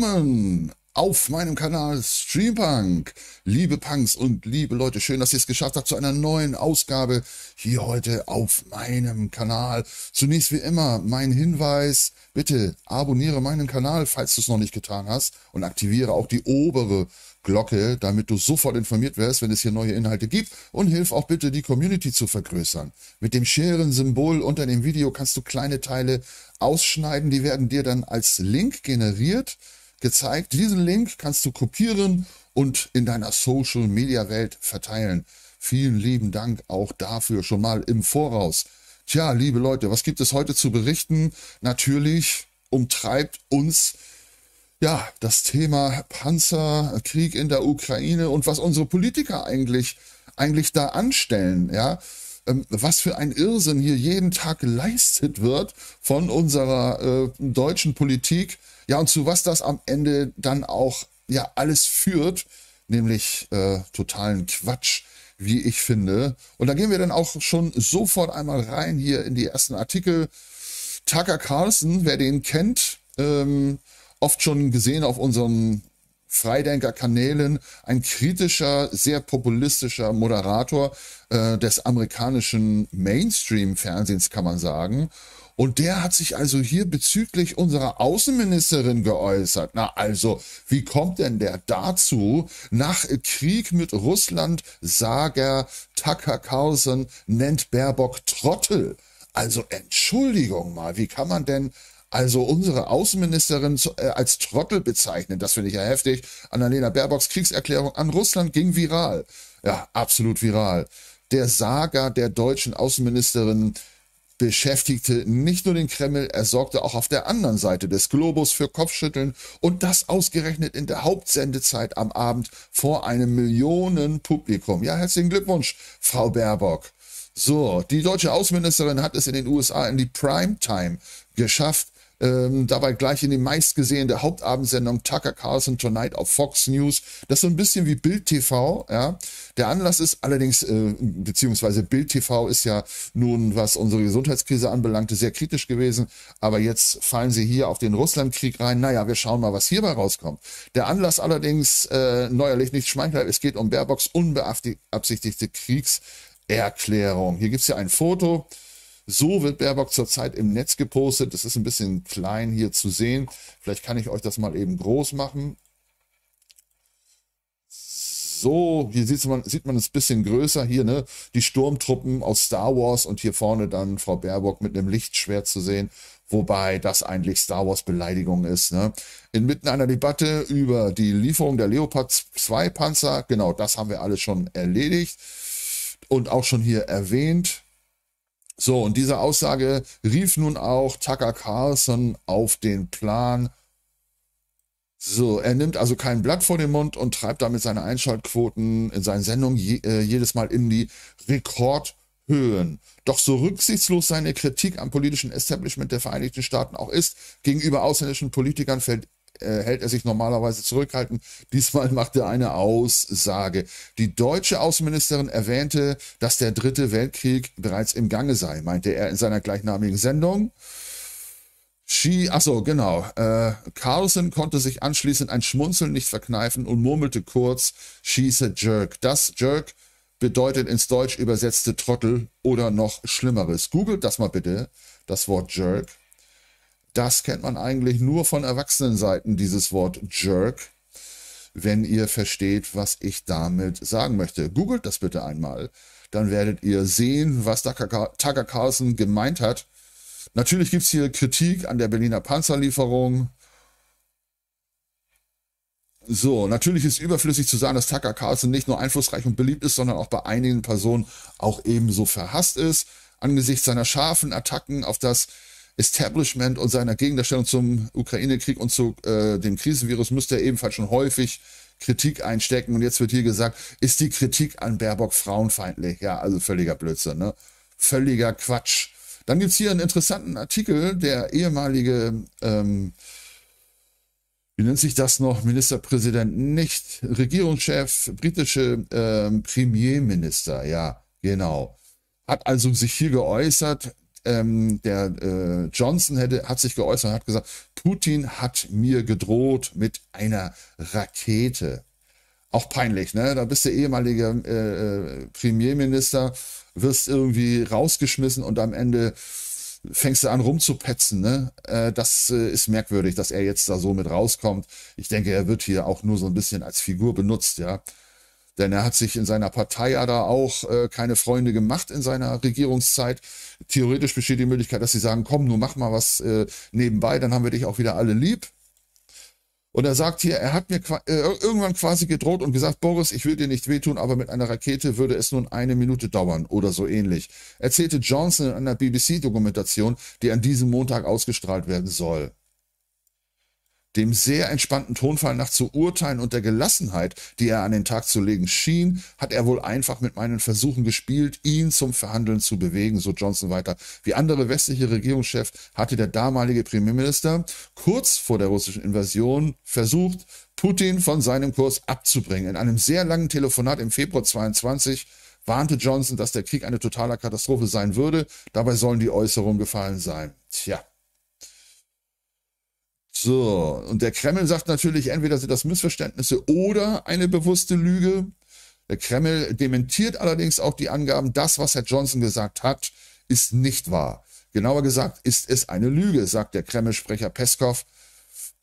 willkommen auf meinem Kanal Streampunk. Liebe Punks und liebe Leute, schön, dass ihr es geschafft habt zu einer neuen Ausgabe hier heute auf meinem Kanal. Zunächst wie immer mein Hinweis, bitte abonniere meinen Kanal, falls du es noch nicht getan hast und aktiviere auch die obere Glocke, damit du sofort informiert wirst, wenn es hier neue Inhalte gibt und hilf auch bitte, die Community zu vergrößern. Mit dem Scheren-Symbol unter dem Video kannst du kleine Teile ausschneiden, die werden dir dann als Link generiert gezeigt. Diesen Link kannst du kopieren und in deiner Social-Media-Welt verteilen. Vielen lieben Dank auch dafür schon mal im Voraus. Tja, liebe Leute, was gibt es heute zu berichten? Natürlich umtreibt uns ja das Thema Panzerkrieg in der Ukraine und was unsere Politiker eigentlich eigentlich da anstellen, ja? Ähm, was für ein Irrsinn hier jeden Tag geleistet wird von unserer äh, deutschen Politik, ja, und zu was das am Ende dann auch ja alles führt, nämlich äh, totalen Quatsch, wie ich finde. Und da gehen wir dann auch schon sofort einmal rein hier in die ersten Artikel. Tucker Carlson, wer den kennt, ähm, oft schon gesehen auf unseren Freidenker-Kanälen, ein kritischer, sehr populistischer Moderator äh, des amerikanischen Mainstream-Fernsehens, kann man sagen. Und der hat sich also hier bezüglich unserer Außenministerin geäußert. Na also, wie kommt denn der dazu, nach Krieg mit Russland, Sager Takakausen nennt Baerbock Trottel? Also Entschuldigung mal, wie kann man denn also unsere Außenministerin äh, als Trottel bezeichnen? Das finde ich ja heftig. Annalena Baerbocks Kriegserklärung an Russland ging viral. Ja, absolut viral. Der Sager der deutschen Außenministerin beschäftigte nicht nur den Kreml, er sorgte auch auf der anderen Seite des Globus für Kopfschütteln und das ausgerechnet in der Hauptsendezeit am Abend vor einem Millionenpublikum. Ja, herzlichen Glückwunsch, Frau Baerbock. So, die deutsche Außenministerin hat es in den USA in die Primetime geschafft ähm, dabei gleich in die meistgesehene Hauptabendsendung Tucker Carlson Tonight auf Fox News. Das ist so ein bisschen wie Bild TV. Ja. Der Anlass ist allerdings, äh, beziehungsweise Bild TV ist ja nun, was unsere Gesundheitskrise anbelangte, sehr kritisch gewesen. Aber jetzt fallen sie hier auf den Russlandkrieg rein. Naja, wir schauen mal, was hierbei rauskommt. Der Anlass allerdings, äh, neuerlich nicht schmeichelhaft, es geht um Baerbocks unbeabsichtigte Kriegserklärung. Hier gibt es ja ein Foto so wird Baerbock zurzeit im Netz gepostet. Das ist ein bisschen klein hier zu sehen. Vielleicht kann ich euch das mal eben groß machen. So, hier sieht man, sieht man es ein bisschen größer hier, ne? Die Sturmtruppen aus Star Wars und hier vorne dann Frau Baerbock mit einem Lichtschwert zu sehen wobei das eigentlich Star Wars Beleidigung ist. Ne? Inmitten einer Debatte über die Lieferung der Leopard 2 Panzer, genau das haben wir alles schon erledigt und auch schon hier erwähnt. So, und diese Aussage rief nun auch Tucker Carlson auf den Plan. So, er nimmt also kein Blatt vor den Mund und treibt damit seine Einschaltquoten in seinen Sendungen je, äh, jedes Mal in die Rekordhöhen. Doch so rücksichtslos seine Kritik am politischen Establishment der Vereinigten Staaten auch ist, gegenüber ausländischen Politikern fällt äh, hält er sich normalerweise zurückhaltend. Diesmal macht er eine Aussage. Die deutsche Außenministerin erwähnte, dass der Dritte Weltkrieg bereits im Gange sei, meinte er in seiner gleichnamigen Sendung. Xi, achso, genau. Äh, Carlson konnte sich anschließend ein Schmunzeln nicht verkneifen und murmelte kurz, she's a jerk. Das Jerk bedeutet ins Deutsch übersetzte Trottel oder noch Schlimmeres. Googelt das mal bitte, das Wort Jerk. Das kennt man eigentlich nur von Erwachsenenseiten, dieses Wort Jerk, wenn ihr versteht, was ich damit sagen möchte. Googelt das bitte einmal. Dann werdet ihr sehen, was Tucker Carlson gemeint hat. Natürlich gibt es hier Kritik an der Berliner Panzerlieferung. So, natürlich ist überflüssig zu sagen, dass Tucker Carlson nicht nur einflussreich und beliebt ist, sondern auch bei einigen Personen auch ebenso verhasst ist. Angesichts seiner scharfen Attacken auf das Establishment und seiner Gegendarstellung zum Ukraine-Krieg und zu äh, dem Krisenvirus müsste er ebenfalls schon häufig Kritik einstecken. Und jetzt wird hier gesagt, ist die Kritik an Baerbock frauenfeindlich? Ja, also völliger Blödsinn, ne? Völliger Quatsch. Dann gibt es hier einen interessanten Artikel, der ehemalige, ähm, wie nennt sich das noch, Ministerpräsident, nicht Regierungschef, britische ähm, Premierminister, ja, genau. Hat also sich hier geäußert, ähm, der äh, Johnson hätte, hat sich geäußert und hat gesagt, Putin hat mir gedroht mit einer Rakete. Auch peinlich, ne? Da bist du ehemaliger äh, äh, Premierminister, wirst irgendwie rausgeschmissen und am Ende fängst du an rumzupetzen. Ne? Äh, das äh, ist merkwürdig, dass er jetzt da so mit rauskommt. Ich denke, er wird hier auch nur so ein bisschen als Figur benutzt, ja. Denn er hat sich in seiner Partei ja da auch äh, keine Freunde gemacht in seiner Regierungszeit. Theoretisch besteht die Möglichkeit, dass sie sagen, komm, nur mach mal was äh, nebenbei, dann haben wir dich auch wieder alle lieb. Und er sagt hier, er hat mir äh, irgendwann quasi gedroht und gesagt, Boris, ich will dir nicht wehtun, aber mit einer Rakete würde es nun eine Minute dauern oder so ähnlich. Erzählte Johnson in einer BBC-Dokumentation, die an diesem Montag ausgestrahlt werden soll dem sehr entspannten Tonfall nach zu urteilen und der Gelassenheit, die er an den Tag zu legen schien, hat er wohl einfach mit meinen Versuchen gespielt, ihn zum Verhandeln zu bewegen, so Johnson weiter. Wie andere westliche Regierungschef hatte der damalige Premierminister kurz vor der russischen Invasion versucht, Putin von seinem Kurs abzubringen. In einem sehr langen Telefonat im Februar 22 warnte Johnson, dass der Krieg eine totale Katastrophe sein würde. Dabei sollen die Äußerungen gefallen sein. Tja, so, und der Kreml sagt natürlich, entweder sind das Missverständnisse oder eine bewusste Lüge. Der Kreml dementiert allerdings auch die Angaben, das, was Herr Johnson gesagt hat, ist nicht wahr. Genauer gesagt, ist es eine Lüge, sagt der Kreml-Sprecher Peskov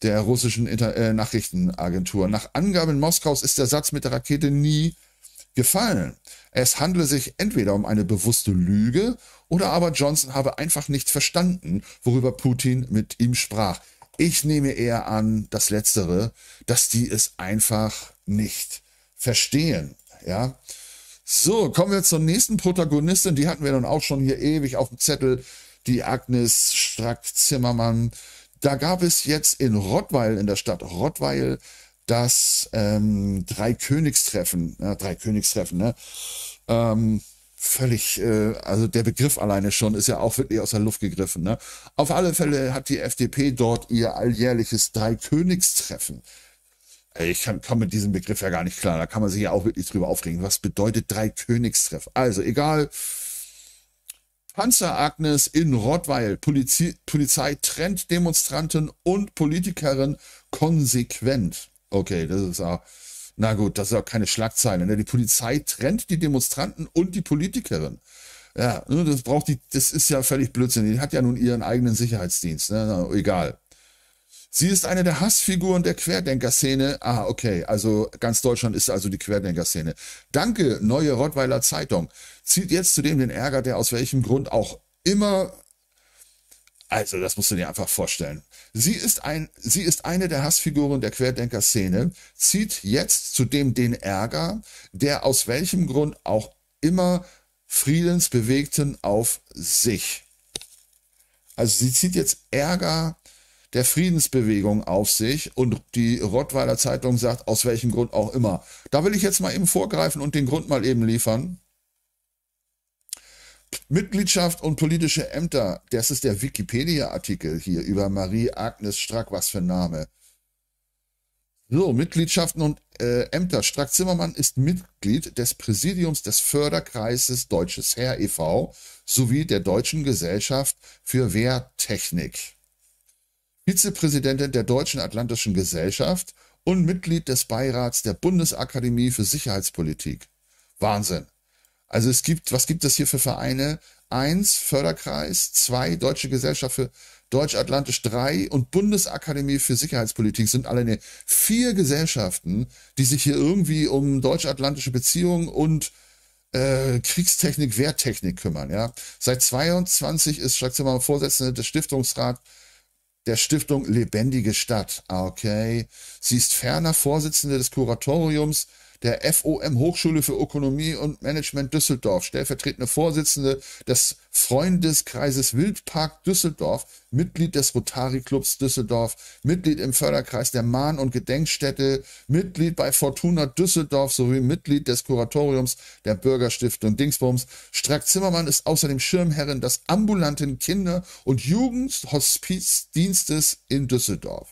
der russischen Inter äh, Nachrichtenagentur. Nach Angaben Moskaus ist der Satz mit der Rakete nie gefallen. Es handle sich entweder um eine bewusste Lüge oder aber Johnson habe einfach nicht verstanden, worüber Putin mit ihm sprach. Ich nehme eher an, das Letztere, dass die es einfach nicht verstehen. Ja. So, kommen wir zur nächsten Protagonistin. Die hatten wir dann auch schon hier ewig auf dem Zettel. Die Agnes Strack-Zimmermann. Da gab es jetzt in Rottweil, in der Stadt Rottweil, das ähm, Dreikönigstreffen. Ja, Dreikönigstreffen, ne? Ähm, völlig, äh, also der Begriff alleine schon ist ja auch wirklich aus der Luft gegriffen. Ne? Auf alle Fälle hat die FDP dort ihr alljährliches Dreikönigstreffen. Ich kann, kann mit diesem Begriff ja gar nicht klar. Da kann man sich ja auch wirklich drüber aufregen. Was bedeutet Dreikönigstreffen? Also egal, Panzer Agnes in Rottweil. Polizi Polizei trennt Demonstranten und Politikerin konsequent. Okay, das ist auch. Na gut, das ist auch keine Schlagzeile. Ne? Die Polizei trennt die Demonstranten und die Politikerin. Ja, ne, das braucht die, das ist ja völlig Blödsinn. Die hat ja nun ihren eigenen Sicherheitsdienst, ne? Na, egal. Sie ist eine der Hassfiguren der Querdenker-Szene. Ah, okay, also ganz Deutschland ist also die Querdenker-Szene. Danke, neue Rottweiler Zeitung. Zieht jetzt zudem den Ärger, der aus welchem Grund auch immer also, das musst du dir einfach vorstellen. Sie ist ein, sie ist eine der Hassfiguren der Querdenker-Szene, zieht jetzt zudem den Ärger, der aus welchem Grund auch immer Friedensbewegten auf sich. Also, sie zieht jetzt Ärger der Friedensbewegung auf sich und die Rottweiler Zeitung sagt, aus welchem Grund auch immer. Da will ich jetzt mal eben vorgreifen und den Grund mal eben liefern. Mitgliedschaft und politische Ämter. Das ist der Wikipedia-Artikel hier über Marie Agnes Strack. Was für ein Name. So, Mitgliedschaften und äh, Ämter. Strack Zimmermann ist Mitglied des Präsidiums des Förderkreises Deutsches Heer e.V. sowie der Deutschen Gesellschaft für Wehrtechnik. Vizepräsidentin der Deutschen Atlantischen Gesellschaft und Mitglied des Beirats der Bundesakademie für Sicherheitspolitik. Wahnsinn. Also es gibt, was gibt es hier für Vereine? Eins, Förderkreis, zwei, Deutsche Gesellschaft für Deutsch-Atlantisch drei und Bundesakademie für Sicherheitspolitik sind alleine vier Gesellschaften, die sich hier irgendwie um deutsch-atlantische Beziehungen und äh, Kriegstechnik, Wehrtechnik kümmern. Ja? Seit 22 ist Jacques Vorsitzende des Stiftungsrats der Stiftung Lebendige Stadt. Ah, okay. Sie ist ferner Vorsitzende des Kuratoriums der FOM Hochschule für Ökonomie und Management Düsseldorf, stellvertretende Vorsitzende des Freundeskreises Wildpark Düsseldorf, Mitglied des Rotary Clubs Düsseldorf, Mitglied im Förderkreis der Mahn- und Gedenkstätte, Mitglied bei Fortuna Düsseldorf sowie Mitglied des Kuratoriums der Bürgerstiftung Dingsbums. Strack Zimmermann ist außerdem Schirmherrin des ambulanten Kinder- und Jugendhospizdienstes in Düsseldorf.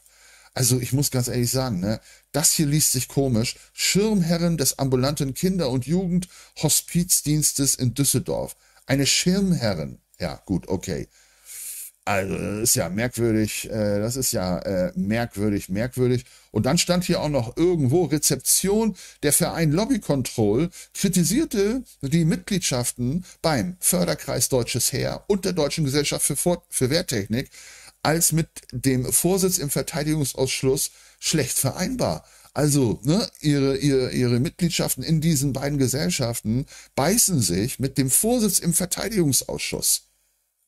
Also ich muss ganz ehrlich sagen, ne, das hier liest sich komisch. Schirmherrin des ambulanten Kinder- und Jugendhospizdienstes in Düsseldorf. Eine Schirmherrin. Ja, gut, okay. Also, das ist ja merkwürdig, äh, das ist ja äh, merkwürdig, merkwürdig. Und dann stand hier auch noch irgendwo Rezeption. Der Verein Lobby Control kritisierte die Mitgliedschaften beim Förderkreis Deutsches Heer und der Deutschen Gesellschaft für, Fort für Wehrtechnik als mit dem Vorsitz im Verteidigungsausschuss schlecht vereinbar. Also ne, ihre, ihre, ihre Mitgliedschaften in diesen beiden Gesellschaften beißen sich mit dem Vorsitz im Verteidigungsausschuss.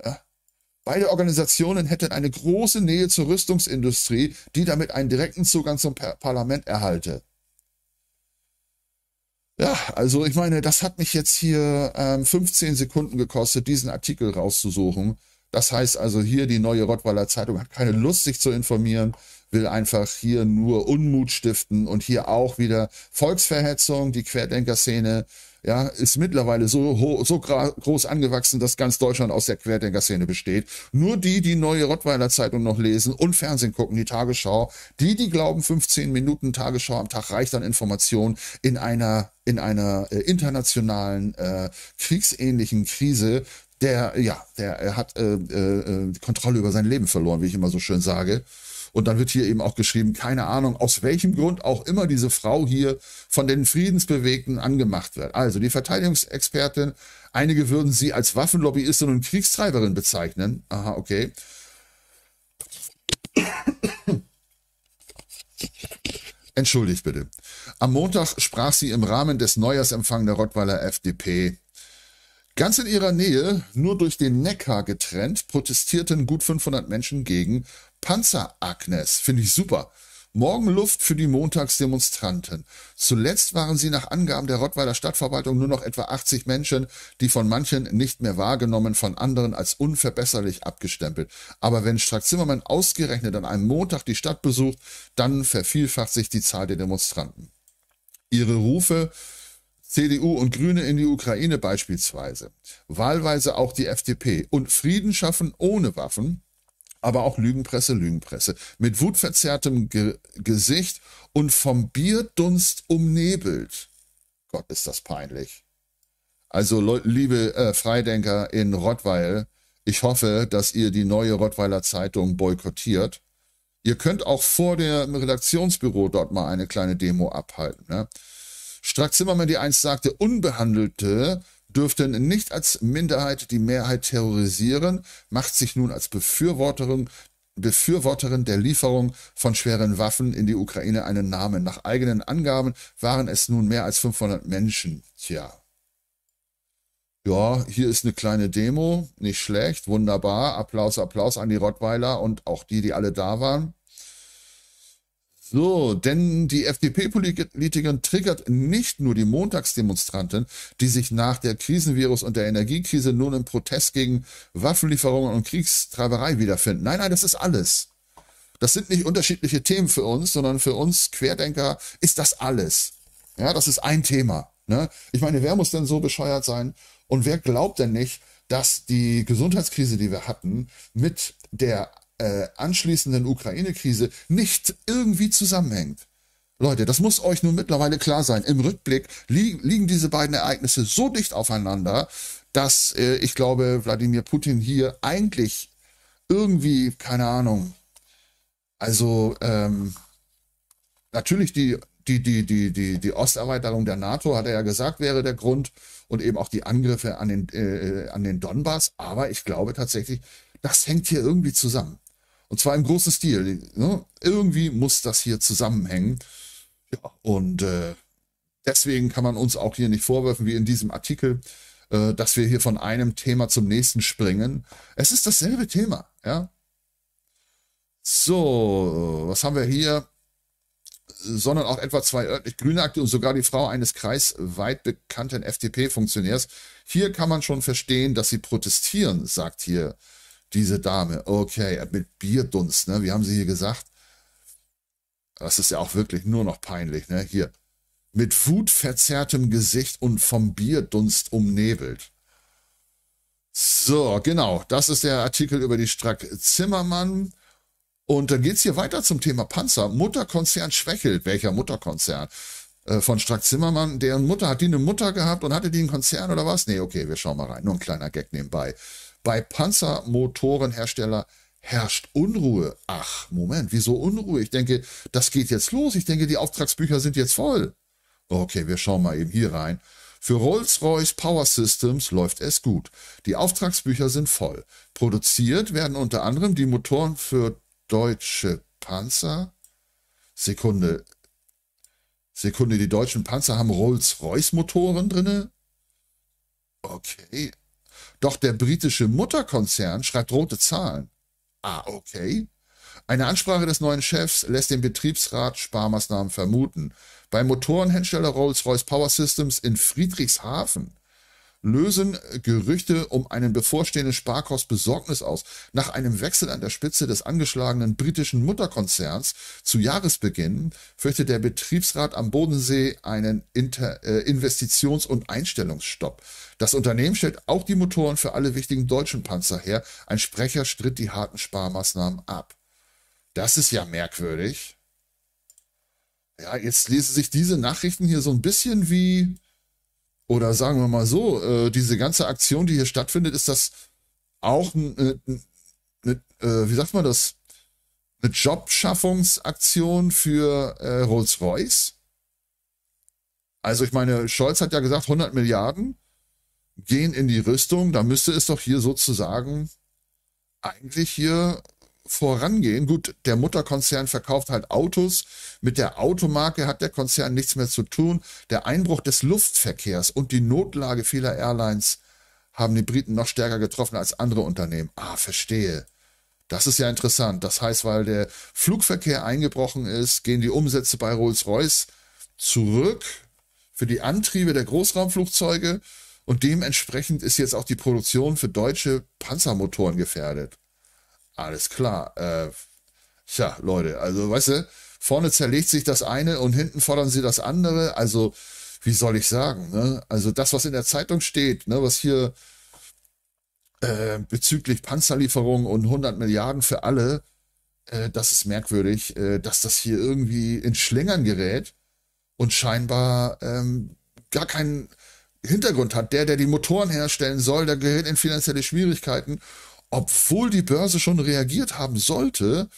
Ja. Beide Organisationen hätten eine große Nähe zur Rüstungsindustrie, die damit einen direkten Zugang zum Par Parlament erhalte. Ja, also ich meine, das hat mich jetzt hier ähm, 15 Sekunden gekostet, diesen Artikel rauszusuchen. Das heißt also hier, die neue Rottweiler Zeitung hat keine Lust, sich zu informieren will einfach hier nur Unmut stiften und hier auch wieder Volksverhetzung. Die Querdenker-Szene ja, ist mittlerweile so, so groß angewachsen, dass ganz Deutschland aus der Querdenker-Szene besteht. Nur die, die neue Rottweiler Zeitung noch lesen und Fernsehen gucken, die Tagesschau, die, die glauben, 15 Minuten Tagesschau am Tag reicht an Informationen in einer, in einer äh, internationalen, äh, kriegsähnlichen Krise, der, ja, der hat äh, äh, äh Kontrolle über sein Leben verloren, wie ich immer so schön sage. Und dann wird hier eben auch geschrieben, keine Ahnung, aus welchem Grund auch immer diese Frau hier von den Friedensbewegten angemacht wird. Also die Verteidigungsexpertin, einige würden sie als Waffenlobbyistin und Kriegstreiberin bezeichnen. Aha, okay. Entschuldigt bitte. Am Montag sprach sie im Rahmen des Neujahrsempfangs der Rottweiler FDP. Ganz in ihrer Nähe, nur durch den Neckar getrennt, protestierten gut 500 Menschen gegen Panzer-Agnes. Finde ich super. Morgenluft für die Montagsdemonstranten. Zuletzt waren sie nach Angaben der Rottweiler Stadtverwaltung nur noch etwa 80 Menschen, die von manchen nicht mehr wahrgenommen, von anderen als unverbesserlich abgestempelt. Aber wenn Strack Zimmermann ausgerechnet an einem Montag die Stadt besucht, dann vervielfacht sich die Zahl der Demonstranten. Ihre Rufe CDU und Grüne in die Ukraine beispielsweise, wahlweise auch die FDP und Frieden schaffen ohne Waffen, aber auch Lügenpresse, Lügenpresse. Mit wutverzerrtem Ge Gesicht und vom Bierdunst umnebelt. Gott, ist das peinlich. Also, liebe äh, Freidenker in Rottweil, ich hoffe, dass ihr die neue Rottweiler Zeitung boykottiert. Ihr könnt auch vor dem Redaktionsbüro dort mal eine kleine Demo abhalten. Ne? Strack Zimmermann, die einst sagte, Unbehandelte dürften nicht als Minderheit die Mehrheit terrorisieren, macht sich nun als Befürworterin, Befürworterin der Lieferung von schweren Waffen in die Ukraine einen Namen. Nach eigenen Angaben waren es nun mehr als 500 Menschen. Tja. Ja, hier ist eine kleine Demo. Nicht schlecht, wunderbar. Applaus, Applaus an die Rottweiler und auch die, die alle da waren. So, denn die FDP-Politikerin triggert nicht nur die Montagsdemonstranten, die sich nach der Krisenvirus und der Energiekrise nun im Protest gegen Waffenlieferungen und Kriegstreiberei wiederfinden. Nein, nein, das ist alles. Das sind nicht unterschiedliche Themen für uns, sondern für uns Querdenker ist das alles. Ja, das ist ein Thema. Ne? Ich meine, wer muss denn so bescheuert sein? Und wer glaubt denn nicht, dass die Gesundheitskrise, die wir hatten, mit der äh, anschließenden Ukraine-Krise nicht irgendwie zusammenhängt. Leute, das muss euch nun mittlerweile klar sein. Im Rückblick li liegen diese beiden Ereignisse so dicht aufeinander, dass äh, ich glaube, Wladimir Putin hier eigentlich irgendwie, keine Ahnung, also ähm, natürlich die, die, die, die, die, die Osterweiterung der NATO, hat er ja gesagt, wäre der Grund und eben auch die Angriffe an den, äh, an den Donbass. Aber ich glaube tatsächlich, das hängt hier irgendwie zusammen. Und zwar im großen Stil. Ne? Irgendwie muss das hier zusammenhängen. Ja, und äh, deswegen kann man uns auch hier nicht vorwerfen, wie in diesem Artikel, äh, dass wir hier von einem Thema zum nächsten springen. Es ist dasselbe Thema, ja. So, was haben wir hier? sondern auch etwa zwei örtlich grüne Akte und sogar die Frau eines kreisweit bekannten FDP-Funktionärs. Hier kann man schon verstehen, dass sie protestieren, sagt hier diese Dame, okay, mit Bierdunst, ne? Wie haben sie hier gesagt? Das ist ja auch wirklich nur noch peinlich, ne? Hier. Mit wutverzerrtem Gesicht und vom Bierdunst umnebelt. So, genau. Das ist der Artikel über die Strack Zimmermann. Und dann geht es hier weiter zum Thema Panzer. Mutterkonzern schwächelt. Welcher Mutterkonzern? Äh, von Strack Zimmermann. Deren Mutter, hat die eine Mutter gehabt und hatte die einen Konzern oder was? Nee, okay, wir schauen mal rein. Nur ein kleiner Gag nebenbei. Bei Panzermotorenhersteller herrscht Unruhe. Ach, Moment, wieso Unruhe? Ich denke, das geht jetzt los. Ich denke, die Auftragsbücher sind jetzt voll. Okay, wir schauen mal eben hier rein. Für Rolls-Royce Power Systems läuft es gut. Die Auftragsbücher sind voll. Produziert werden unter anderem die Motoren für deutsche Panzer. Sekunde. Sekunde, die deutschen Panzer haben Rolls-Royce-Motoren drin. Okay, doch der britische Mutterkonzern schreibt rote Zahlen. Ah, okay. Eine Ansprache des neuen Chefs lässt den Betriebsrat Sparmaßnahmen vermuten. Beim Motorenhersteller Rolls-Royce Power Systems in Friedrichshafen lösen Gerüchte um einen bevorstehenden Sparkurs Besorgnis aus. Nach einem Wechsel an der Spitze des angeschlagenen britischen Mutterkonzerns zu Jahresbeginn fürchtet der Betriebsrat am Bodensee einen Inter äh, Investitions- und Einstellungsstopp. Das Unternehmen stellt auch die Motoren für alle wichtigen deutschen Panzer her. Ein Sprecher stritt die harten Sparmaßnahmen ab. Das ist ja merkwürdig. Ja, jetzt lesen sich diese Nachrichten hier so ein bisschen wie, oder sagen wir mal so, äh, diese ganze Aktion, die hier stattfindet, ist das auch eine, äh, eine, äh, wie sagt man das, eine Jobschaffungsaktion für Rolls-Royce. Also ich meine, Scholz hat ja gesagt 100 Milliarden gehen in die Rüstung, da müsste es doch hier sozusagen eigentlich hier vorangehen. Gut, der Mutterkonzern verkauft halt Autos. Mit der Automarke hat der Konzern nichts mehr zu tun. Der Einbruch des Luftverkehrs und die Notlage vieler Airlines haben die Briten noch stärker getroffen als andere Unternehmen. Ah, verstehe. Das ist ja interessant. Das heißt, weil der Flugverkehr eingebrochen ist, gehen die Umsätze bei Rolls-Royce zurück für die Antriebe der Großraumflugzeuge und dementsprechend ist jetzt auch die Produktion für deutsche Panzermotoren gefährdet. Alles klar. Äh, tja, Leute, also weißt du, vorne zerlegt sich das eine und hinten fordern sie das andere. Also, wie soll ich sagen? Ne? Also das, was in der Zeitung steht, ne, was hier äh, bezüglich Panzerlieferungen und 100 Milliarden für alle, äh, das ist merkwürdig, äh, dass das hier irgendwie in Schlingern gerät und scheinbar ähm, gar keinen Hintergrund hat, der, der die Motoren herstellen soll, der gerät in finanzielle Schwierigkeiten, obwohl die Börse schon reagiert haben sollte,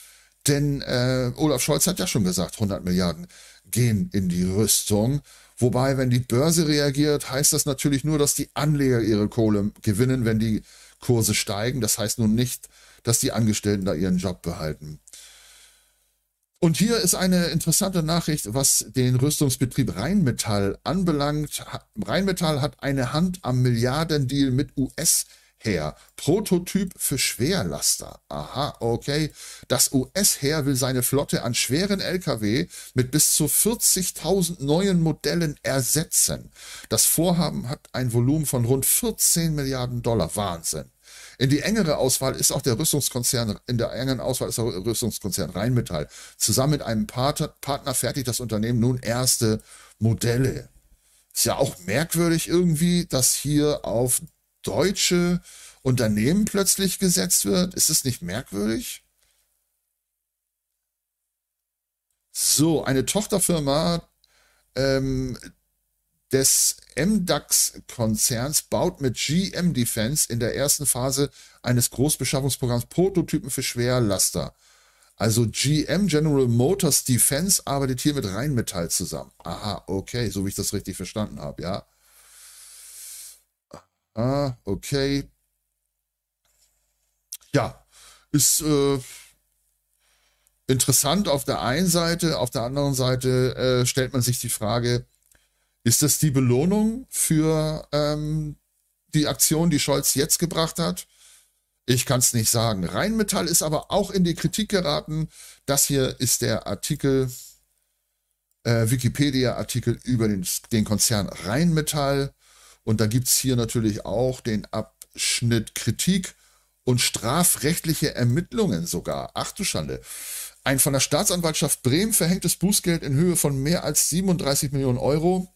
denn äh, Olaf Scholz hat ja schon gesagt, 100 Milliarden gehen in die Rüstung. Wobei, wenn die Börse reagiert, heißt das natürlich nur, dass die Anleger ihre Kohle gewinnen, wenn die Kurse steigen. Das heißt nun nicht, dass die Angestellten da ihren Job behalten. Und hier ist eine interessante Nachricht, was den Rüstungsbetrieb Rheinmetall anbelangt. Rheinmetall hat eine Hand am Milliardendeal mit US Heer. Prototyp für Schwerlaster. Aha, okay. Das US-Heer will seine Flotte an schweren Lkw mit bis zu 40.000 neuen Modellen ersetzen. Das Vorhaben hat ein Volumen von rund 14 Milliarden Dollar. Wahnsinn. In die engere Auswahl ist auch der Rüstungskonzern, in der engen Auswahl ist der Rüstungskonzern Rheinmetall. Zusammen mit einem Part Partner fertigt das Unternehmen nun erste Modelle. Ist ja auch merkwürdig irgendwie, dass hier auf deutsche Unternehmen plötzlich gesetzt wird. Ist es nicht merkwürdig? So, eine Tochterfirma ähm, des MDAX-Konzerns baut mit GM Defense in der ersten Phase eines Großbeschaffungsprogramms Prototypen für Schwerlaster. Also GM General Motors Defense arbeitet hier mit Rheinmetall zusammen. Aha, okay, so wie ich das richtig verstanden habe, ja. Ah, okay. Ja, ist äh, interessant auf der einen Seite, auf der anderen Seite äh, stellt man sich die Frage, ist das die Belohnung für ähm, die Aktion, die Scholz jetzt gebracht hat? Ich kann es nicht sagen. Rheinmetall ist aber auch in die Kritik geraten. Das hier ist der Artikel, äh, Wikipedia-Artikel über den, den Konzern Rheinmetall. Und da gibt es hier natürlich auch den Abschnitt Kritik und strafrechtliche Ermittlungen sogar. Ach du Schande. Ein von der Staatsanwaltschaft Bremen verhängtes Bußgeld in Höhe von mehr als 37 Millionen Euro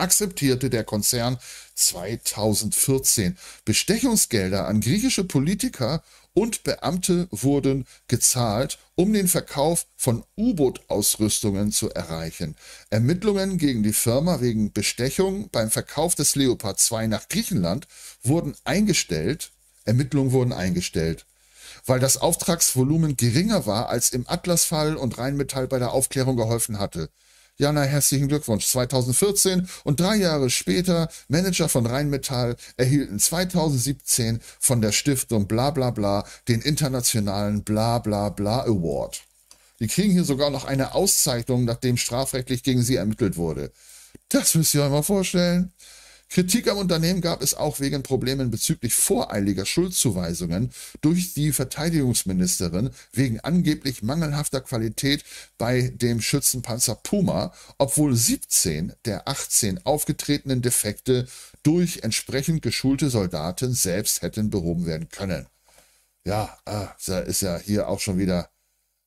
akzeptierte der Konzern 2014. Bestechungsgelder an griechische Politiker und Beamte wurden gezahlt, um den Verkauf von U-Boot-Ausrüstungen zu erreichen. Ermittlungen gegen die Firma wegen Bestechung beim Verkauf des Leopard 2 nach Griechenland wurden eingestellt. Ermittlungen wurden eingestellt weil das Auftragsvolumen geringer war, als im Atlas-Fall und Rheinmetall bei der Aufklärung geholfen hatte. Jana, herzlichen Glückwunsch. 2014 und drei Jahre später Manager von Rheinmetall erhielten 2017 von der Stiftung bla bla bla den internationalen bla bla bla Award. Die kriegen hier sogar noch eine Auszeichnung, nachdem strafrechtlich gegen sie ermittelt wurde. Das müsst ihr euch mal vorstellen. Kritik am Unternehmen gab es auch wegen Problemen bezüglich voreiliger Schuldzuweisungen durch die Verteidigungsministerin wegen angeblich mangelhafter Qualität bei dem Schützenpanzer Puma, obwohl 17 der 18 aufgetretenen Defekte durch entsprechend geschulte Soldaten selbst hätten behoben werden können. Ja, äh, ist ja hier auch schon wieder.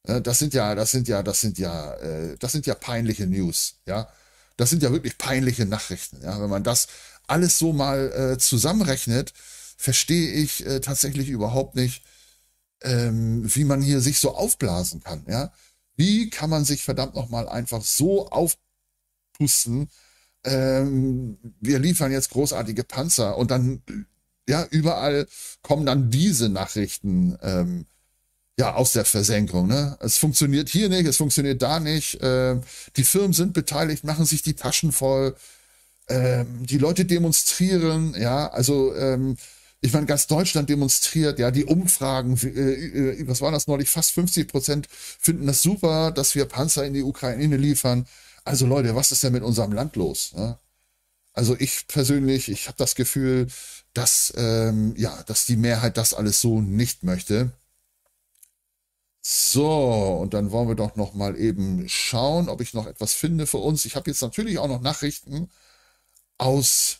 Ne, das sind ja, das sind ja, das sind ja, äh, das sind ja peinliche News, ja. Das sind ja wirklich peinliche Nachrichten, ja, wenn man das, alles so mal äh, zusammenrechnet, verstehe ich äh, tatsächlich überhaupt nicht, ähm, wie man hier sich so aufblasen kann. Ja? Wie kann man sich verdammt nochmal einfach so aufpusten? Ähm, wir liefern jetzt großartige Panzer und dann, ja, überall kommen dann diese Nachrichten. Ähm, ja, aus der Versenkung. Ne? Es funktioniert hier nicht, es funktioniert da nicht. Äh, die Firmen sind beteiligt, machen sich die Taschen voll ähm, die Leute demonstrieren, ja, also ähm, ich meine, ganz Deutschland demonstriert, ja, die Umfragen, äh, äh was war das neulich, fast 50 Prozent finden das super, dass wir Panzer in die Ukraine liefern. Also Leute, was ist denn mit unserem Land los? Ne? Also ich persönlich, ich habe das Gefühl, dass, ähm, ja, dass die Mehrheit das alles so nicht möchte. So, und dann wollen wir doch noch mal eben schauen, ob ich noch etwas finde für uns. Ich habe jetzt natürlich auch noch Nachrichten aus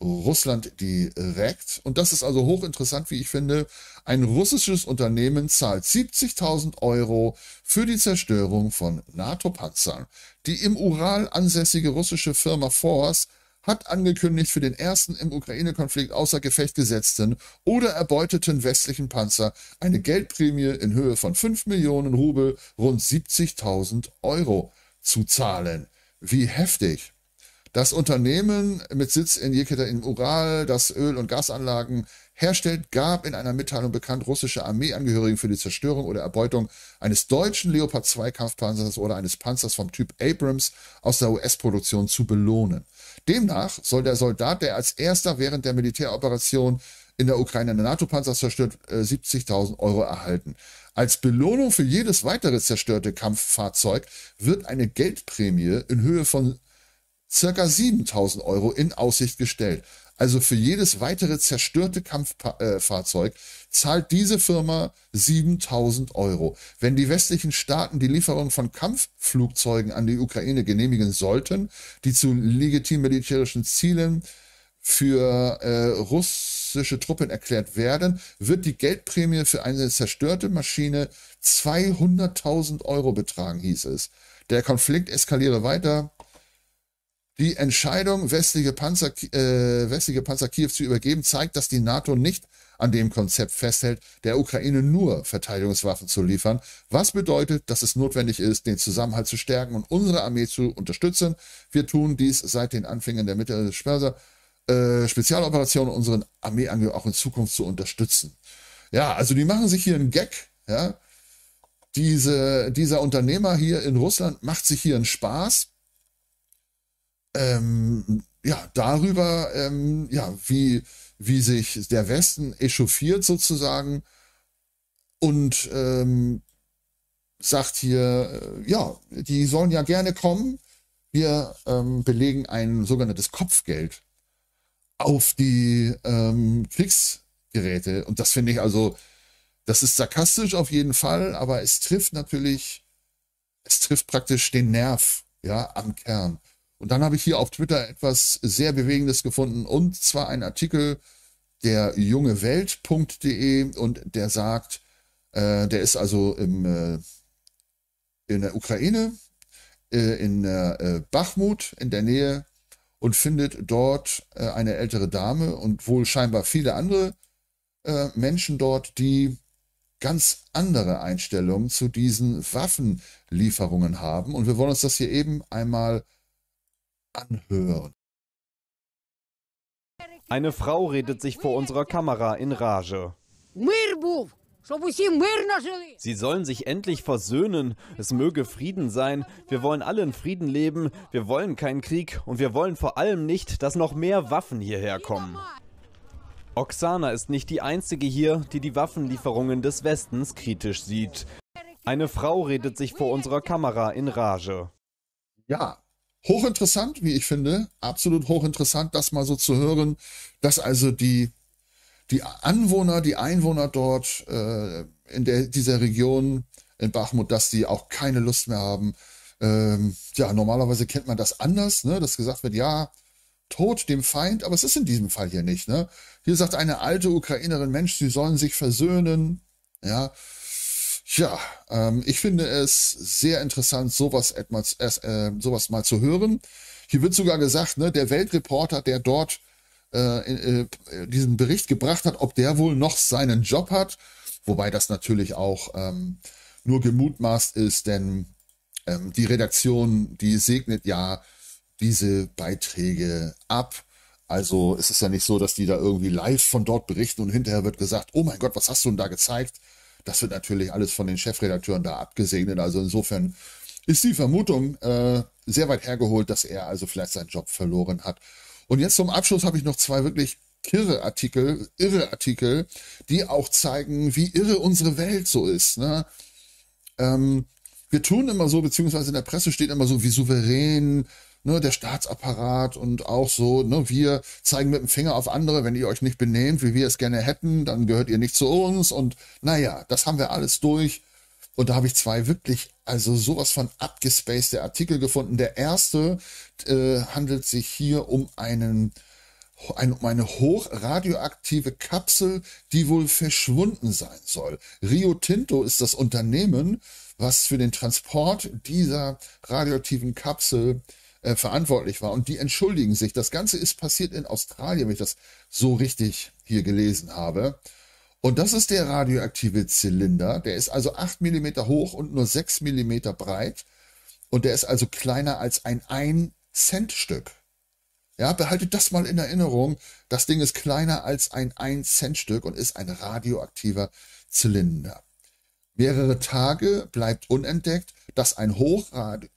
Russland direkt. Und das ist also hochinteressant, wie ich finde. Ein russisches Unternehmen zahlt 70.000 Euro für die Zerstörung von NATO-Panzern. Die im Ural ansässige russische Firma Force hat angekündigt, für den ersten im Ukraine-Konflikt außer Gefecht gesetzten oder erbeuteten westlichen Panzer eine Geldprämie in Höhe von 5 Millionen Rubel, rund 70.000 Euro, zu zahlen. Wie heftig! Das Unternehmen mit Sitz in Jeketa im Ural, das Öl- und Gasanlagen herstellt, gab in einer Mitteilung bekannt, russische Armeeangehörigen für die Zerstörung oder Erbeutung eines deutschen Leopard 2 Kampfpanzers oder eines Panzers vom Typ Abrams aus der US-Produktion zu belohnen. Demnach soll der Soldat, der als erster während der Militäroperation in der Ukraine eine NATO-Panzer zerstört, 70.000 äh, Euro erhalten. Als Belohnung für jedes weitere zerstörte Kampffahrzeug wird eine Geldprämie in Höhe von circa 7000 Euro in Aussicht gestellt. Also für jedes weitere zerstörte Kampffahrzeug zahlt diese Firma 7000 Euro. Wenn die westlichen Staaten die Lieferung von Kampfflugzeugen an die Ukraine genehmigen sollten, die zu legitimen militärischen Zielen für äh, russische Truppen erklärt werden, wird die Geldprämie für eine zerstörte Maschine 200.000 Euro betragen, hieß es. Der Konflikt eskaliere weiter, die Entscheidung, westliche Panzer, äh, westliche Panzer Kiew zu übergeben, zeigt, dass die NATO nicht an dem Konzept festhält, der Ukraine nur Verteidigungswaffen zu liefern, was bedeutet, dass es notwendig ist, den Zusammenhalt zu stärken und unsere Armee zu unterstützen. Wir tun dies seit den Anfängen der Mittelsperser äh, Spezialoperationen, unseren Armeeangehörigen auch in Zukunft zu unterstützen. Ja, also die machen sich hier einen Gag, ja. Diese, dieser Unternehmer hier in Russland macht sich hier einen Spaß ähm, ja, darüber, ähm, ja, wie, wie sich der Westen echauffiert sozusagen und ähm, sagt hier, äh, ja, die sollen ja gerne kommen. Wir ähm, belegen ein sogenanntes Kopfgeld auf die ähm, Kriegsgeräte. Und das finde ich also, das ist sarkastisch auf jeden Fall, aber es trifft natürlich, es trifft praktisch den Nerv, ja, am Kern. Und dann habe ich hier auf Twitter etwas sehr Bewegendes gefunden und zwar einen Artikel der jungewelt.de und der sagt, äh, der ist also im, äh, in der Ukraine, äh, in äh, Bachmut in der Nähe und findet dort äh, eine ältere Dame und wohl scheinbar viele andere äh, Menschen dort, die ganz andere Einstellungen zu diesen Waffenlieferungen haben. Und wir wollen uns das hier eben einmal anschauen anhören. Eine Frau redet sich vor unserer Kamera in Rage. Sie sollen sich endlich versöhnen. Es möge Frieden sein. Wir wollen alle in Frieden leben. Wir wollen keinen Krieg. Und wir wollen vor allem nicht, dass noch mehr Waffen hierher kommen. Oksana ist nicht die einzige hier, die die Waffenlieferungen des Westens kritisch sieht. Eine Frau redet sich vor unserer Kamera in Rage. Ja, hochinteressant, wie ich finde, absolut hochinteressant, das mal so zu hören, dass also die, die Anwohner, die Einwohner dort äh, in der, dieser Region in Bachmut, dass die auch keine Lust mehr haben. Ähm, ja, normalerweise kennt man das anders, ne? dass gesagt wird, ja, Tod dem Feind, aber es ist in diesem Fall hier nicht. Ne? Hier sagt eine alte Ukrainerin, Mensch, sie sollen sich versöhnen. Ja, Tja, ähm, ich finde es sehr interessant, sowas, etwas, äh, sowas mal zu hören. Hier wird sogar gesagt, ne, der Weltreporter, der dort äh, äh, diesen Bericht gebracht hat, ob der wohl noch seinen Job hat. Wobei das natürlich auch ähm, nur gemutmaßt ist, denn ähm, die Redaktion, die segnet ja diese Beiträge ab. Also es ist ja nicht so, dass die da irgendwie live von dort berichten und hinterher wird gesagt, oh mein Gott, was hast du denn da gezeigt? Das wird natürlich alles von den Chefredakteuren da abgesegnet. Also insofern ist die Vermutung äh, sehr weit hergeholt, dass er also vielleicht seinen Job verloren hat. Und jetzt zum Abschluss habe ich noch zwei wirklich kirre Artikel, irre Artikel, die auch zeigen, wie irre unsere Welt so ist. Ne? Ähm, wir tun immer so, beziehungsweise in der Presse steht immer so, wie souverän ne, der Staatsapparat und auch so, ne, wir zeigen mit dem Finger auf andere, wenn ihr euch nicht benehmt, wie wir es gerne hätten, dann gehört ihr nicht zu uns und naja, das haben wir alles durch. Und da habe ich zwei wirklich, also sowas von abgespacede Artikel gefunden. Der erste äh, handelt sich hier um einen um eine hochradioaktive Kapsel, die wohl verschwunden sein soll. Rio Tinto ist das Unternehmen, was für den Transport dieser radioaktiven Kapsel äh, verantwortlich war. Und die entschuldigen sich. Das Ganze ist passiert in Australien, wenn ich das so richtig hier gelesen habe. Und das ist der radioaktive Zylinder. Der ist also 8 mm hoch und nur 6 mm breit. Und der ist also kleiner als ein 1 Cent Stück. Ja, behaltet das mal in Erinnerung. Das Ding ist kleiner als ein 1 Cent Stück und ist ein radioaktiver Zylinder. Mehrere Tage bleibt unentdeckt, dass, ein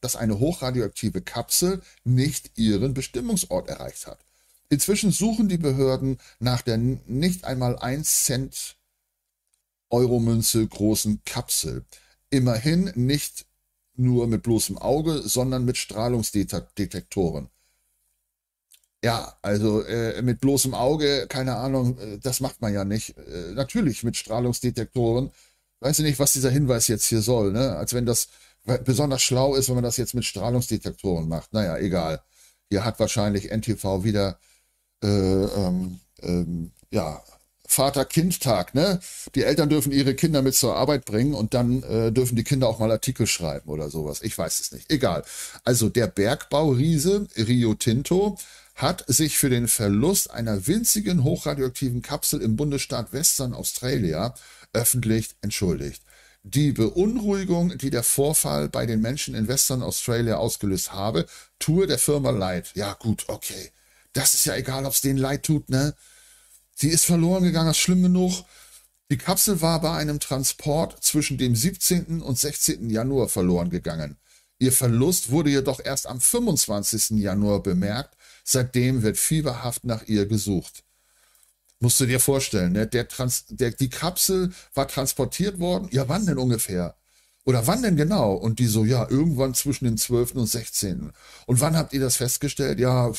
dass, eine hochradioaktive Kapsel nicht ihren Bestimmungsort erreicht hat. Inzwischen suchen die Behörden nach der nicht einmal 1 Cent Euro-Münze großen Kapsel. Immerhin nicht nur mit bloßem Auge, sondern mit Strahlungsdetektoren. Ja, also äh, mit bloßem Auge, keine Ahnung, äh, das macht man ja nicht. Äh, natürlich mit Strahlungsdetektoren weiß ich nicht, was dieser Hinweis jetzt hier soll, ne? Als wenn das besonders schlau ist, wenn man das jetzt mit Strahlungsdetektoren macht. Naja, egal. Hier hat wahrscheinlich NTV wieder äh, ähm, ähm, ja, Vater-Kind-Tag, ne? Die Eltern dürfen ihre Kinder mit zur Arbeit bringen und dann äh, dürfen die Kinder auch mal Artikel schreiben oder sowas. Ich weiß es nicht. Egal. Also der Bergbauriese Rio Tinto hat sich für den Verlust einer winzigen hochradioaktiven Kapsel im Bundesstaat Western Australia öffentlich entschuldigt. Die Beunruhigung, die der Vorfall bei den Menschen in Western Australia ausgelöst habe, tue der Firma leid. Ja gut, okay. Das ist ja egal, ob es denen leid tut, ne? Sie ist verloren gegangen, das ist schlimm genug. Die Kapsel war bei einem Transport zwischen dem 17. und 16. Januar verloren gegangen. Ihr Verlust wurde jedoch erst am 25. Januar bemerkt. Seitdem wird fieberhaft nach ihr gesucht. Musst du dir vorstellen, ne? der Trans der, die Kapsel war transportiert worden. Ja, wann denn ungefähr? Oder wann denn genau? Und die so, ja, irgendwann zwischen dem 12. und 16. Und wann habt ihr das festgestellt? Ja,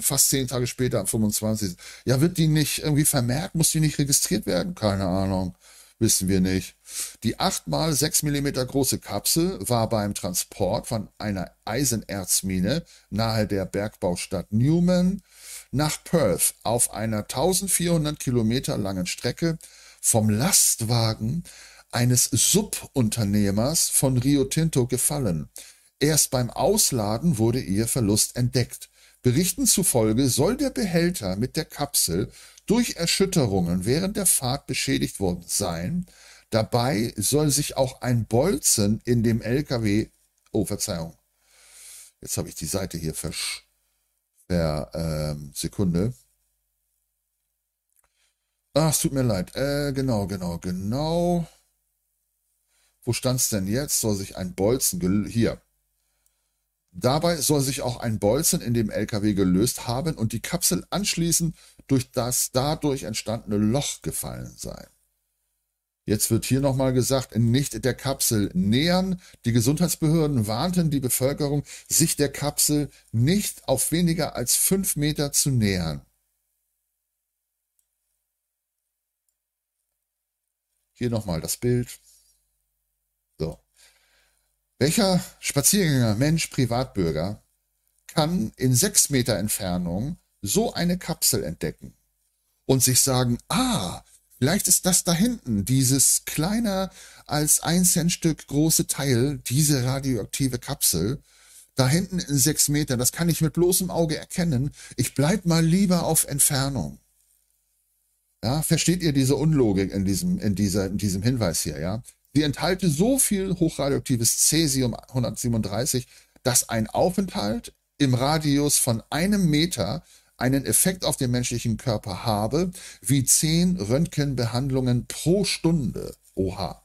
fast zehn Tage später, am 25. Ja, wird die nicht irgendwie vermerkt? Muss die nicht registriert werden? Keine Ahnung. Wissen wir nicht. Die 8 x 6 mm große Kapsel war beim Transport von einer Eisenerzmine nahe der Bergbaustadt Newman nach Perth auf einer 1400 Kilometer langen Strecke vom Lastwagen eines Subunternehmers von Rio Tinto gefallen. Erst beim Ausladen wurde ihr Verlust entdeckt. Berichten zufolge soll der Behälter mit der Kapsel durch Erschütterungen während der Fahrt beschädigt worden sein. Dabei soll sich auch ein Bolzen in dem LKW, oh Verzeihung, jetzt habe ich die Seite hier versch per ähm, Sekunde. Ach, es tut mir leid. Äh, genau, genau, genau. Wo stand es denn jetzt? Soll sich ein Bolzen hier. Dabei soll sich auch ein Bolzen in dem LKW gelöst haben und die Kapsel anschließend durch das dadurch entstandene Loch gefallen sein. Jetzt wird hier nochmal gesagt, nicht der Kapsel nähern. Die Gesundheitsbehörden warnten die Bevölkerung, sich der Kapsel nicht auf weniger als fünf Meter zu nähern. Hier nochmal das Bild. So. Welcher Spaziergänger, Mensch, Privatbürger kann in sechs Meter Entfernung so eine Kapsel entdecken und sich sagen, ah, Vielleicht ist das da hinten, dieses kleiner als ein Centstück große Teil, diese radioaktive Kapsel, da hinten in sechs Metern, das kann ich mit bloßem Auge erkennen. Ich bleibe mal lieber auf Entfernung. Ja, versteht ihr diese Unlogik in diesem, in dieser, in diesem Hinweis hier, ja? Sie enthalte so viel hochradioaktives Cäsium 137, dass ein Aufenthalt im Radius von einem Meter einen Effekt auf den menschlichen Körper habe, wie zehn Röntgenbehandlungen pro Stunde, oha,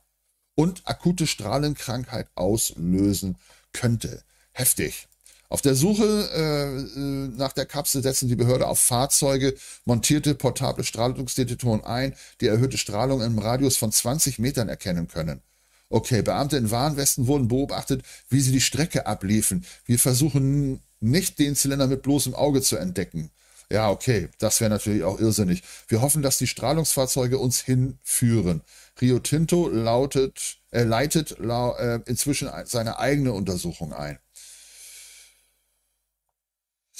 und akute Strahlenkrankheit auslösen könnte. Heftig. Auf der Suche äh, nach der Kapsel setzen die Behörde auf Fahrzeuge montierte portable Strahlungsdetektoren ein, die erhöhte Strahlung im Radius von 20 Metern erkennen können. Okay, Beamte in Warnwesten wurden beobachtet, wie sie die Strecke abliefen. Wir versuchen nicht, den Zylinder mit bloßem Auge zu entdecken. Ja, okay, das wäre natürlich auch irrsinnig. Wir hoffen, dass die Strahlungsfahrzeuge uns hinführen. Rio Tinto lautet, äh, leitet lau, äh, inzwischen seine eigene Untersuchung ein.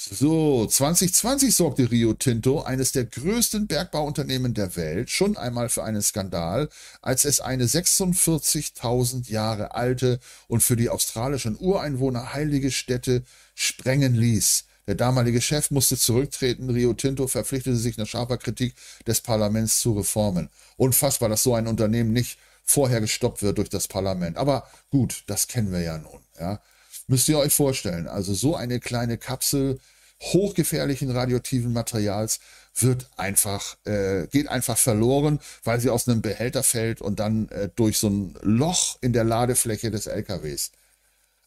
So, 2020 sorgte Rio Tinto, eines der größten Bergbauunternehmen der Welt, schon einmal für einen Skandal, als es eine 46.000 Jahre alte und für die australischen Ureinwohner heilige Stätte sprengen ließ. Der damalige Chef musste zurücktreten. Rio Tinto verpflichtete sich nach scharfer Kritik des Parlaments zu Reformen. Unfassbar, dass so ein Unternehmen nicht vorher gestoppt wird durch das Parlament. Aber gut, das kennen wir ja nun. Ja. Müsst ihr euch vorstellen. Also so eine kleine Kapsel hochgefährlichen radioaktiven Materials wird einfach, äh, geht einfach verloren, weil sie aus einem Behälter fällt und dann äh, durch so ein Loch in der Ladefläche des LKWs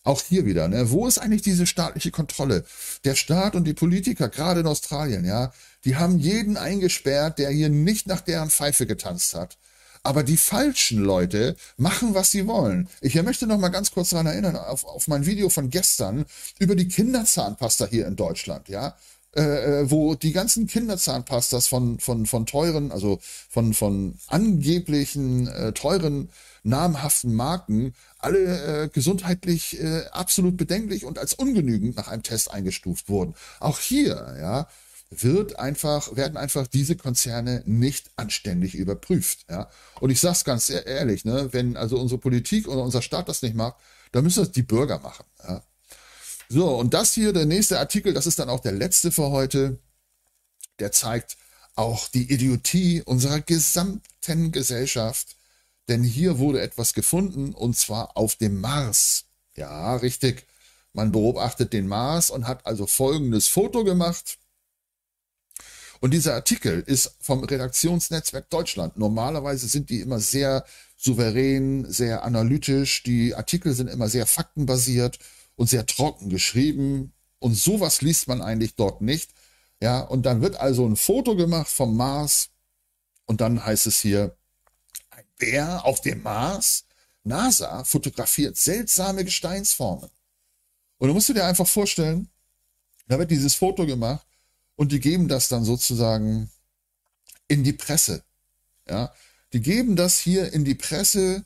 auch hier wieder, ne? wo ist eigentlich diese staatliche Kontrolle? Der Staat und die Politiker, gerade in Australien, ja, die haben jeden eingesperrt, der hier nicht nach deren Pfeife getanzt hat. Aber die falschen Leute machen, was sie wollen. Ich möchte noch mal ganz kurz daran erinnern, auf, auf mein Video von gestern über die Kinderzahnpasta hier in Deutschland, ja. Äh, äh wo die ganzen Kinderzahnpastas von, von, von teuren, also von, von angeblichen äh, teuren namhaften Marken alle äh, gesundheitlich äh, absolut bedenklich und als ungenügend nach einem Test eingestuft wurden. Auch hier, ja, wird einfach, werden einfach diese Konzerne nicht anständig überprüft. Ja? Und ich sage es ganz e-, ehrlich, ne, wenn also unsere Politik oder unser Staat das nicht macht, dann müssen das die Bürger machen. Ja? So, und das hier, der nächste Artikel, das ist dann auch der letzte für heute, der zeigt auch die Idiotie unserer gesamten Gesellschaft denn hier wurde etwas gefunden und zwar auf dem Mars. Ja, richtig. Man beobachtet den Mars und hat also folgendes Foto gemacht. Und dieser Artikel ist vom Redaktionsnetzwerk Deutschland. Normalerweise sind die immer sehr souverän, sehr analytisch. Die Artikel sind immer sehr faktenbasiert und sehr trocken geschrieben. Und sowas liest man eigentlich dort nicht. Ja, und dann wird also ein Foto gemacht vom Mars und dann heißt es hier, Bär auf dem Mars. NASA fotografiert seltsame Gesteinsformen. Und da musst du dir einfach vorstellen, da wird dieses Foto gemacht und die geben das dann sozusagen in die Presse. Ja, die geben das hier in die Presse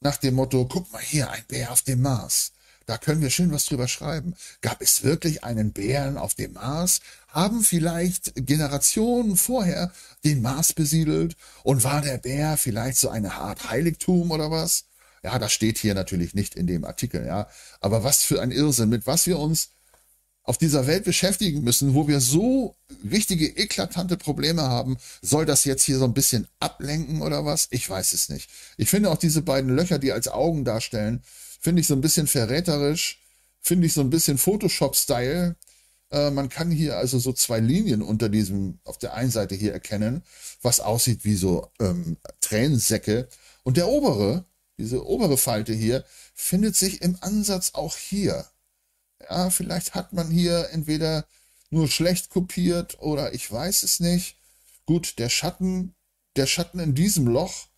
nach dem Motto, guck mal hier, ein Bär auf dem Mars. Da können wir schön was drüber schreiben. Gab es wirklich einen Bären auf dem Mars? haben vielleicht Generationen vorher den Mars besiedelt und war der Bär vielleicht so eine Art Heiligtum oder was? Ja, das steht hier natürlich nicht in dem Artikel, ja. Aber was für ein Irrsinn, mit was wir uns auf dieser Welt beschäftigen müssen, wo wir so richtige, eklatante Probleme haben, soll das jetzt hier so ein bisschen ablenken oder was? Ich weiß es nicht. Ich finde auch diese beiden Löcher, die als Augen darstellen, finde ich so ein bisschen verräterisch, finde ich so ein bisschen Photoshop-Style. Äh, man kann hier also so zwei Linien unter diesem, auf der einen Seite hier erkennen, was aussieht wie so ähm, Tränensäcke. Und der obere, diese obere Falte hier, findet sich im Ansatz auch hier. Ja, vielleicht hat man hier entweder nur schlecht kopiert oder ich weiß es nicht. Gut, der Schatten, der Schatten in diesem Loch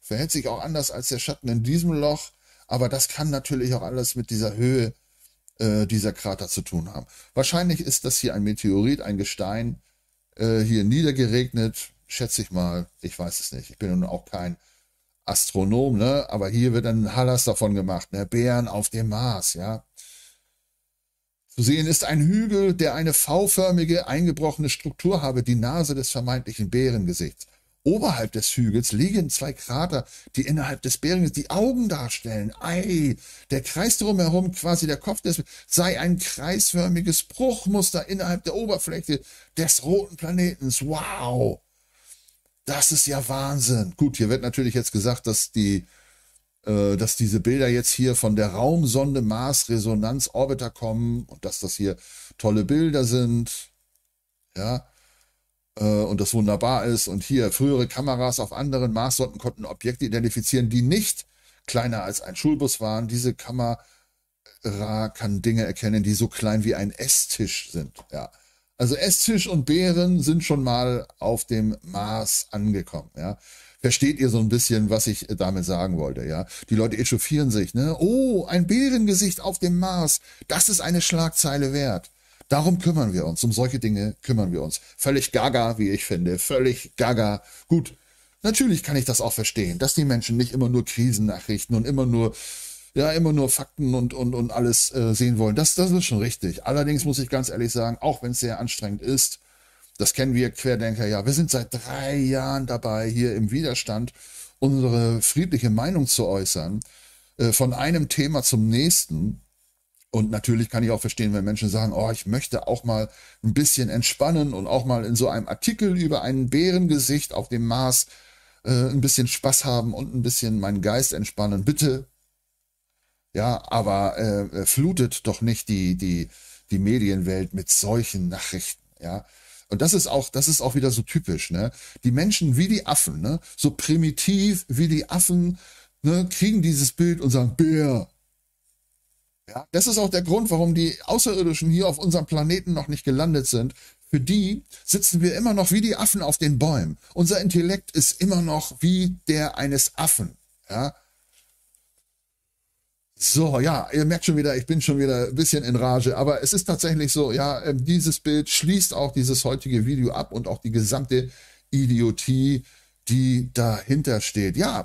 verhält sich auch anders als der Schatten in diesem Loch, aber das kann natürlich auch alles mit dieser Höhe äh, dieser Krater zu tun haben. Wahrscheinlich ist das hier ein Meteorit, ein Gestein, äh, hier niedergeregnet, schätze ich mal. Ich weiß es nicht. Ich bin nun auch kein Astronom, ne? aber hier wird ein Hallas davon gemacht. Ne? Bären auf dem Mars, ja. Zu sehen ist ein Hügel, der eine V-förmige, eingebrochene Struktur habe, die Nase des vermeintlichen Bärengesichts. Oberhalb des Hügels liegen zwei Krater, die innerhalb des Berings die Augen darstellen. Ei, der Kreis drumherum, quasi der Kopf des, sei ein kreisförmiges Bruchmuster innerhalb der Oberfläche des roten Planetens. Wow! Das ist ja Wahnsinn. Gut, hier wird natürlich jetzt gesagt, dass die, äh, dass diese Bilder jetzt hier von der Raumsonde Mars Resonanz Orbiter kommen und dass das hier tolle Bilder sind. Ja, äh, und das wunderbar ist. Und hier frühere Kameras auf anderen Marssorten konnten Objekte identifizieren, die nicht kleiner als ein Schulbus waren. Diese Kamera kann Dinge erkennen, die so klein wie ein Esstisch sind. Ja. Also Esstisch und Bären sind schon mal auf dem Mars angekommen. Ja. Versteht ihr so ein bisschen, was ich damit sagen wollte, ja? Die Leute echauffieren sich, ne? Oh, ein Bärengesicht auf dem Mars. Das ist eine Schlagzeile wert. Darum kümmern wir uns, um solche Dinge kümmern wir uns. Völlig gaga, wie ich finde, völlig gaga. Gut, natürlich kann ich das auch verstehen, dass die Menschen nicht immer nur Krisennachrichten und immer nur, ja, immer nur Fakten und, und, und alles äh, sehen wollen. Das, das ist schon richtig. Allerdings muss ich ganz ehrlich sagen, auch wenn es sehr anstrengend ist, das kennen wir Querdenker ja, wir sind seit drei Jahren dabei, hier im Widerstand unsere friedliche Meinung zu äußern, äh, von einem Thema zum nächsten. Und natürlich kann ich auch verstehen, wenn Menschen sagen, oh, ich möchte auch mal ein bisschen entspannen und auch mal in so einem Artikel über ein Bärengesicht auf dem Mars äh, ein bisschen Spaß haben und ein bisschen meinen Geist entspannen. Bitte. Ja, aber äh, äh flutet doch nicht die, die, die Medienwelt mit solchen Nachrichten. Ja. Und das ist auch, das ist auch wieder so typisch, ne? Die Menschen wie die Affen, ne? So primitiv wie die Affen, ne? Kriegen dieses Bild und sagen, Bär, ja, das ist auch der Grund, warum die Außerirdischen hier auf unserem Planeten noch nicht gelandet sind. Für die sitzen wir immer noch wie die Affen auf den Bäumen. Unser Intellekt ist immer noch wie der eines Affen. Ja. So, ja, ihr merkt schon wieder, ich bin schon wieder ein bisschen in Rage, aber es ist tatsächlich so, ja, ähm, dieses Bild schließt auch dieses heutige Video ab und auch die gesamte Idiotie, die dahinter steht. Ja, äh,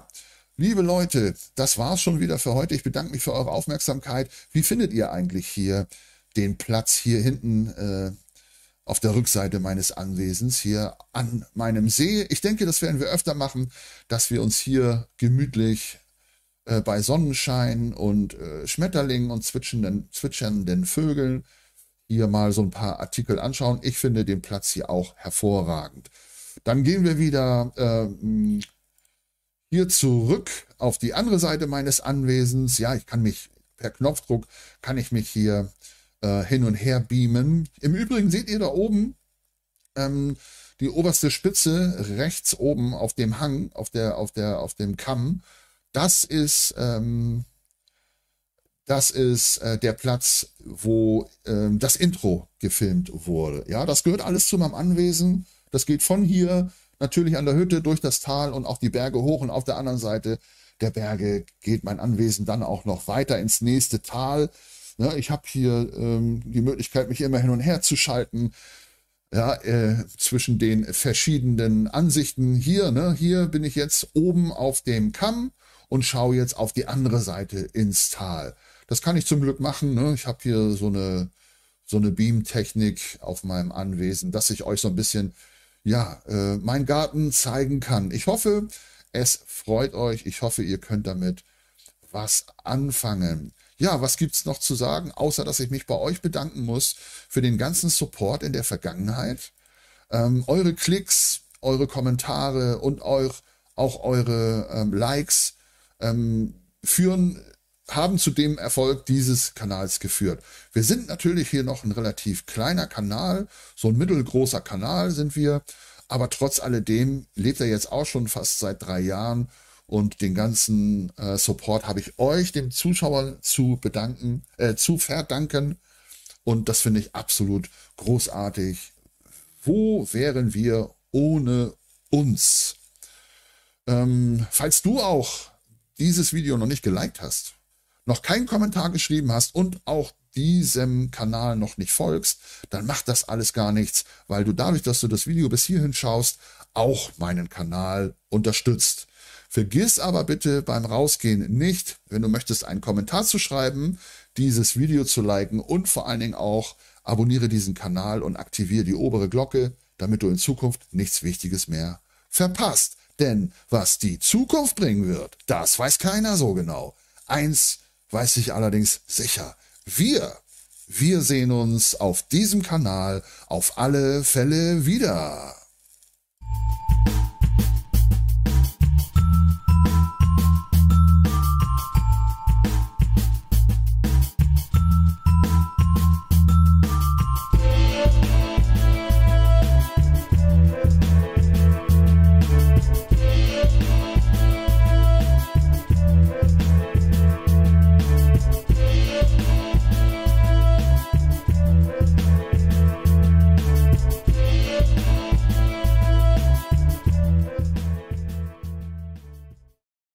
Liebe Leute, das war's schon wieder für heute. Ich bedanke mich für eure Aufmerksamkeit. Wie findet ihr eigentlich hier den Platz hier hinten äh, auf der Rückseite meines Anwesens, hier an meinem See? Ich denke, das werden wir öfter machen, dass wir uns hier gemütlich äh, bei Sonnenschein und äh, Schmetterlingen und zwitschernden, zwitschernden Vögeln hier mal so ein paar Artikel anschauen. Ich finde den Platz hier auch hervorragend. Dann gehen wir wieder. Äh, hier zurück auf die andere Seite meines Anwesens. Ja, ich kann mich per Knopfdruck, kann ich mich hier äh, hin und her beamen. Im Übrigen seht ihr da oben ähm, die oberste Spitze rechts oben auf dem Hang, auf, der, auf, der, auf dem Kamm. Das ist, ähm, das ist äh, der Platz, wo ähm, das Intro gefilmt wurde. Ja, das gehört alles zu meinem Anwesen. Das geht von hier Natürlich an der Hütte durch das Tal und auch die Berge hoch und auf der anderen Seite der Berge geht mein Anwesen dann auch noch weiter ins nächste Tal. Ja, ich habe hier ähm, die Möglichkeit, mich immer hin und her zu schalten. Ja, äh, zwischen den verschiedenen Ansichten hier, ne, hier bin ich jetzt oben auf dem Kamm und schaue jetzt auf die andere Seite ins Tal. Das kann ich zum Glück machen. Ne? Ich habe hier so eine, so eine Beam-Technik auf meinem Anwesen, dass ich euch so ein bisschen ja, äh, mein Garten zeigen kann. Ich hoffe, es freut euch. Ich hoffe, ihr könnt damit was anfangen. Ja, was gibt's noch zu sagen, außer dass ich mich bei euch bedanken muss für den ganzen Support in der Vergangenheit. Ähm, eure Klicks, eure Kommentare und auch, auch eure ähm, Likes ähm, führen haben zu dem Erfolg dieses Kanals geführt. Wir sind natürlich hier noch ein relativ kleiner Kanal, so ein mittelgroßer Kanal sind wir, aber trotz alledem lebt er jetzt auch schon fast seit drei Jahren und den ganzen äh, Support habe ich euch, dem Zuschauer, zu bedanken, äh, zu verdanken und das finde ich absolut großartig. Wo wären wir ohne uns? Ähm, falls du auch dieses Video noch nicht geliked hast, noch keinen Kommentar geschrieben hast und auch diesem Kanal noch nicht folgst, dann macht das alles gar nichts, weil du dadurch, dass du das Video bis hierhin schaust, auch meinen Kanal unterstützt. Vergiss aber bitte beim Rausgehen nicht, wenn du möchtest, einen Kommentar zu schreiben, dieses Video zu liken und vor allen Dingen auch abonniere diesen Kanal und aktiviere die obere Glocke, damit du in Zukunft nichts Wichtiges mehr verpasst. Denn was die Zukunft bringen wird, das weiß keiner so genau. Eins weiß ich allerdings sicher, wir, wir sehen uns auf diesem Kanal auf alle Fälle wieder.